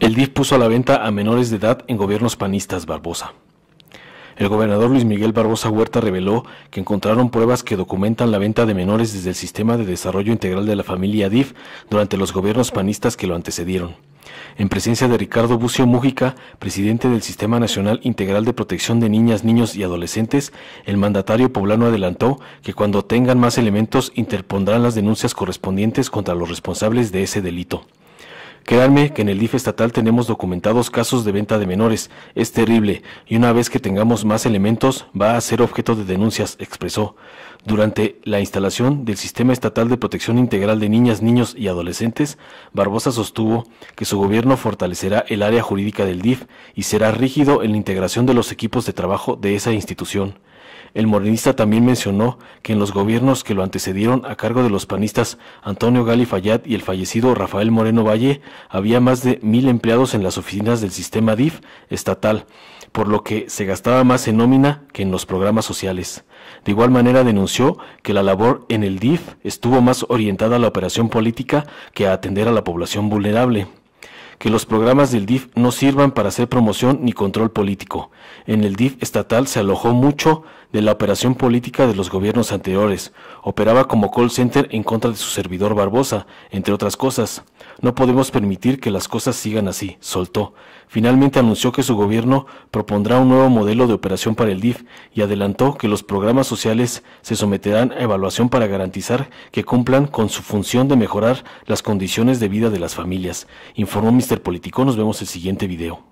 El DIF puso a la venta a menores de edad en gobiernos panistas, Barbosa. El gobernador Luis Miguel Barbosa Huerta reveló que encontraron pruebas que documentan la venta de menores desde el Sistema de Desarrollo Integral de la Familia DIF durante los gobiernos panistas que lo antecedieron. En presencia de Ricardo Bucio Mújica, presidente del Sistema Nacional Integral de Protección de Niñas, Niños y Adolescentes, el mandatario poblano adelantó que cuando tengan más elementos interpondrán las denuncias correspondientes contra los responsables de ese delito. Créanme que en el DIF estatal tenemos documentados casos de venta de menores. Es terrible y una vez que tengamos más elementos va a ser objeto de denuncias, expresó. Durante la instalación del Sistema Estatal de Protección Integral de Niñas, Niños y Adolescentes, Barbosa sostuvo que su gobierno fortalecerá el área jurídica del DIF y será rígido en la integración de los equipos de trabajo de esa institución. El morenista también mencionó que en los gobiernos que lo antecedieron a cargo de los panistas Antonio Gali Fayad y el fallecido Rafael Moreno Valle, había más de mil empleados en las oficinas del sistema DIF estatal, por lo que se gastaba más en nómina que en los programas sociales. De igual manera denunció que la labor en el DIF estuvo más orientada a la operación política que a atender a la población vulnerable que los programas del DIF no sirvan para hacer promoción ni control político. En el DIF estatal se alojó mucho de la operación política de los gobiernos anteriores. Operaba como call center en contra de su servidor Barbosa, entre otras cosas. No podemos permitir que las cosas sigan así, soltó. Finalmente anunció que su gobierno propondrá un nuevo modelo de operación para el DIF y adelantó que los programas sociales se someterán a evaluación para garantizar que cumplan con su función de mejorar las condiciones de vida de las familias, informó Político. Nos vemos el siguiente video.